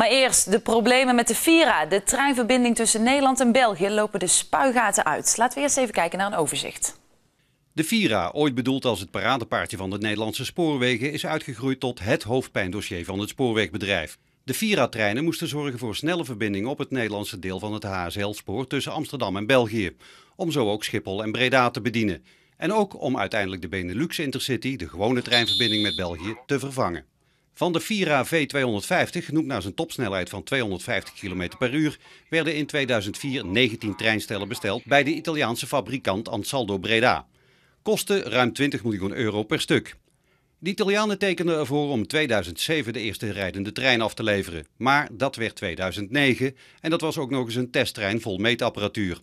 Maar eerst de problemen met de Vira. De treinverbinding tussen Nederland en België lopen de spuigaten uit. Laten we eerst even kijken naar een overzicht. De Vira, ooit bedoeld als het paradepaardje van de Nederlandse spoorwegen, is uitgegroeid tot het hoofdpijndossier van het spoorwegbedrijf. De Vira-treinen moesten zorgen voor snelle verbindingen op het Nederlandse deel van het HSL-spoor tussen Amsterdam en België, om zo ook Schiphol en Breda te bedienen. En ook om uiteindelijk de Benelux Intercity, de gewone treinverbinding met België, te vervangen. Van de Vira V250, genoemd naar zijn topsnelheid van 250 km per uur, werden in 2004 19 treinstellen besteld bij de Italiaanse fabrikant Ansaldo Breda. Kosten ruim 20 miljoen euro per stuk. De Italianen tekenden ervoor om 2007 de eerste rijdende trein af te leveren. Maar dat werd 2009 en dat was ook nog eens een testtrein vol meetapparatuur.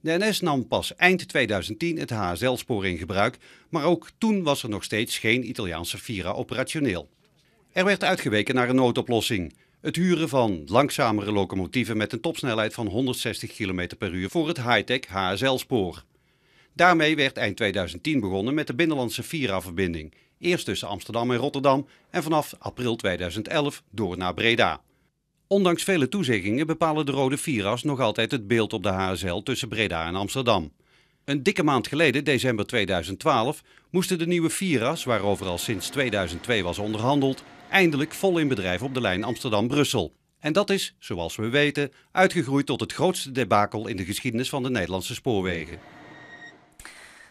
De NS nam pas eind 2010 het HSL-spoor in gebruik, maar ook toen was er nog steeds geen Italiaanse Vira operationeel. Er werd uitgeweken naar een noodoplossing. Het huren van langzamere locomotieven met een topsnelheid van 160 km per uur voor het high-tech HSL-spoor. Daarmee werd eind 2010 begonnen met de binnenlandse Vira-verbinding. Eerst tussen Amsterdam en Rotterdam en vanaf april 2011 door naar Breda. Ondanks vele toezeggingen bepalen de rode Vira's nog altijd het beeld op de HSL tussen Breda en Amsterdam. Een dikke maand geleden, december 2012, moesten de nieuwe Vira's, waarover al sinds 2002 was onderhandeld, eindelijk vol in bedrijf op de lijn Amsterdam-Brussel. En dat is, zoals we weten, uitgegroeid tot het grootste debakel in de geschiedenis van de Nederlandse spoorwegen.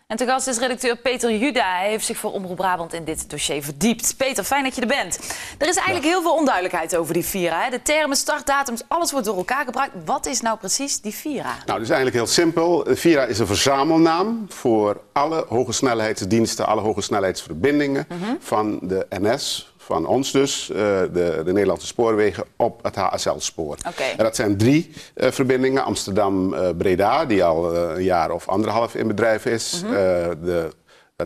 En te gast is redacteur Peter Juda. Hij heeft zich voor Omroep Brabant in dit dossier verdiept. Peter, fijn dat je er bent. Er is eigenlijk heel veel onduidelijkheid over die Vira. Hè? De termen, startdatums, alles wordt door elkaar gebruikt. Wat is nou precies die Vira? Nou, dat is eigenlijk heel simpel. De Vira is een verzamelnaam voor alle hoge snelheidsdiensten, alle hoge snelheidsverbindingen mhm. van de NS, van ons dus, eh, de, de, Nederlandse spoorwegen, op het HSL-spoor. En dat zijn drie eh, verbindingen. Amsterdam-Breda, eh, die al een jaar of anderhalf in bedrijf is. Mhm. de,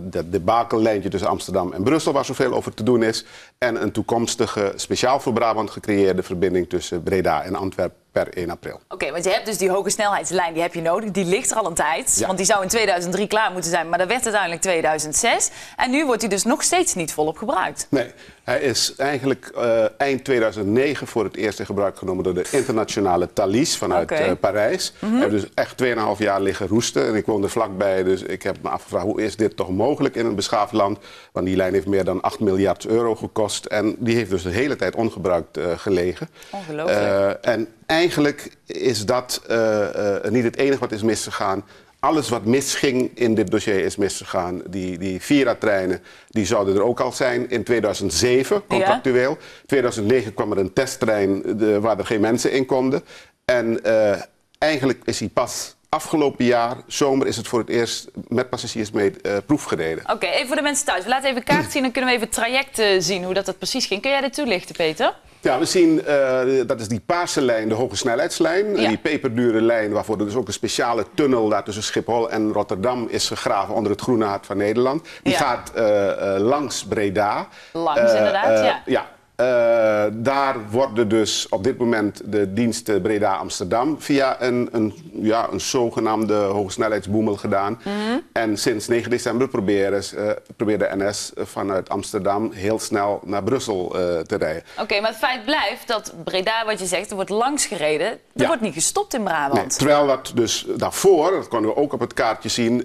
dat, dat tussen Amsterdam en Brussel, waar zoveel over te doen is. En een toekomstige, speciaal voor Brabant gecreëerde verbinding tussen Breda en Antwerpen per 1 april. Oké, want je hebt dus die hoge snelheidslijn die heb je nodig. Die ligt er al een tijd, want die zou in 2003 klaar moeten zijn. Maar dat werd uiteindelijk 2006. En nu wordt die dus nog steeds niet volop gebruikt. Nee, hij is eigenlijk eh, eind 2009 voor het eerst in gebruik genomen... door de internationale Thalys vanuit eh, Parijs. Mm -hmm. dus echt 2,5 jaar liggen roesten. En ik woonde vlakbij, dus ik heb me afgevraagd... hoe is dit toch mogelijk in een beschaafd land? Want die lijn heeft meer dan 8 miljard euro gekost. En die heeft dus de hele tijd ongebruikt eh, gelegen. Ongelooflijk. en eigenlijk is dat eh, eh, niet het enige wat is misgegaan alles wat misging in dit dossier is misgegaan. Die, die Vira-treinen die zouden er ook al zijn in 2007, contractueel. Ja. 2009 kwam er een testtrein de, waar er geen mensen in konden. En eh, eigenlijk is die pas afgelopen jaar, zomer, is het voor het eerst met passagiers mee uh, proefgereden. Oké, even voor de mensen thuis. We laten even kaart zien, dan kunnen we even trajecten zien hoe dat, dat precies ging. Kun jij dit toelichten, Peter? Ja, we zien, eh, dat is die paarse lijn, de hoge snelheidslijn. Die peperdure lijn, waarvoor er dus ook een speciale tunnel daar tussen Schiphol en Rotterdam is gegraven onder het groene hart van Nederland. Die gaat eh, eh, langs Breda. Langs, inderdaad, ja. ja. Eh, daar worden dus op dit moment de diensten Breda Amsterdam via een, een, ja, een zogenaamde hogesnelheidsboemel gedaan. Mhm. En sinds 9 december proberen, uh, probeert de NS vanuit Amsterdam heel snel naar Brussel eh, te rijden. Oké, maar het feit blijft dat Breda, wat je zegt, er wordt langs gereden. Er wordt niet gestopt in Brabant. terwijl dat dus daarvoor, dat konden we ook op het kaartje zien,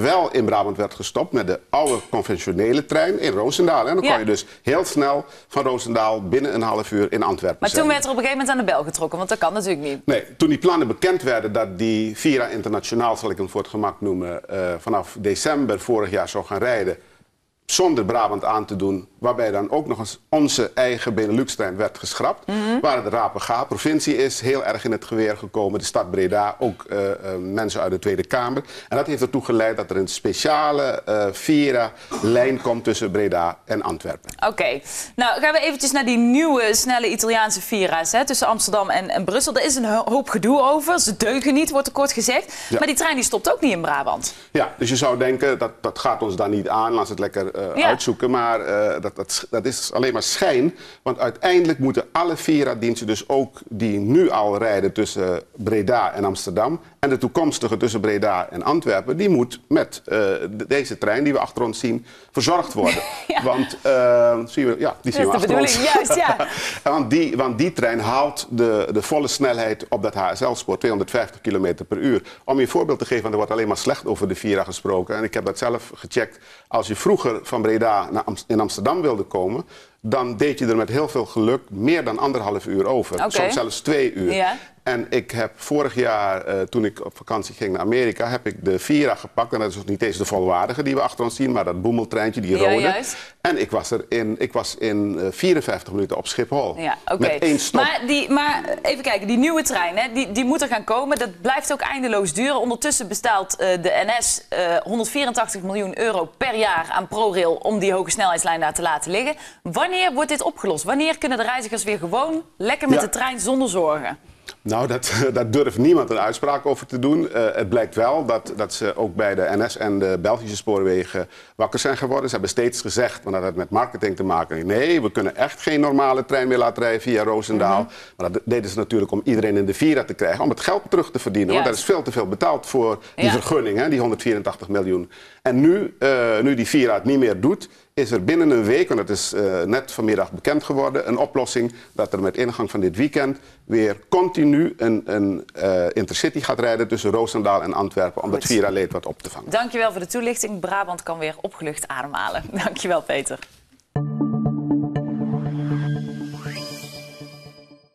wel in Brabant werd gestopt met de oude conventionele trein in Roosendaal. En dan kan je dus heel snel van binnen een half uur in Antwerpen Maar toen werd er op een gegeven moment aan de bel getrokken, want dat kan natuurlijk niet. Nee, toen die plannen bekend werden dat die Vira Internationaal, zal ik hem voor het gemak noemen, eh, vanaf december vorig jaar zou gaan rijden zonder Brabant aan te doen. Waarbij dan ook nog eens onze eigen Benelux-trein werd geschrapt. Mm Waar de Rapenga-provincie is heel erg in het geweer gekomen. De stad Breda, ook eh, eh, mensen uit de Tweede Kamer. En dat heeft ertoe geleid dat er een speciale uh, lijn komt tussen Breda en Antwerpen. Oké, nou gaan we eventjes naar die nieuwe snelle Italiaanse vira's, hè, tussen Amsterdam en, Brussel. Er is een hoop gedoe over. Ze deugen niet, wordt er kort gezegd. Maar die trein die stopt ook niet in Brabant. Ja, dus je zou denken dat, dat gaat ons daar niet aan. Laat het lekker eh, uitzoeken. Maar eh, dat, dat, dat is alleen maar schijn. Want uiteindelijk moeten alle Vira diensten dus ook die nu al rijden tussen Breda en Amsterdam... en de toekomstige tussen Breda en Antwerpen... die moet met eh, deze trein die we achter ons zien verzorgd worden. Want zien we, ja, die zien we achter ons. Juist, ja. want, die, want die trein haalt de, de volle snelheid op dat HSL-spoor, 250 km per uur. Om je een voorbeeld te geven, want er wordt alleen maar slecht over de Vira gesproken. En ik heb dat zelf gecheckt. Als je vroeger van Breda naar in Amsterdam wilde komen, dan deed je er met heel veel geluk meer dan anderhalf uur over. Okay. Soms zelfs twee uur. En ik heb vorig jaar, eh, toen ik op vakantie ging naar Amerika, heb ik de Vira gepakt. En dat is ook niet eens de volwaardige die we achter ons zien, maar dat boemeltreintje, die rode. en ik was, er in, ik was in 54 eh, minuten op Schiphol. Ja, okay. Maar, maar even kijken, die nieuwe trein, hè, die, die moet er gaan komen. Dat blijft ook eindeloos duren. Ondertussen bestaat eh, de NS 184 miljoen euro per jaar aan ProRail om die hoge snelheidslijn daar te laten liggen. Wanneer wordt dit opgelost? Wanneer kunnen de reizigers weer gewoon lekker met de trein zonder zorgen? Nou, dat, daar durft niemand een uitspraak over te doen. Eh, het blijkt wel dat, dat ze ook bij de NS en de Belgische spoorwegen wakker zijn geworden. Ze hebben steeds gezegd, want dat had met marketing te maken. Nee, we kunnen echt geen normale trein meer laten rijden via Roosendaal. Mhm. Maar dat deden ze natuurlijk om iedereen in de Vira te krijgen. Om het geld terug te verdienen. Want daar is veel te veel betaald voor die vergunning, hè, die 184 miljoen. En nu, eh, nu die Vira het niet meer doet, is er binnen een week, want het is eh, net vanmiddag bekend geworden, een oplossing dat er met ingang van dit weekend weer continu een, een eh, intercity gaat rijden tussen Roosendaal en Antwerpen om Goed. dat leed wat op te vangen. Dankjewel voor de toelichting. Brabant kan weer opgelucht ademhalen. Dankjewel Peter.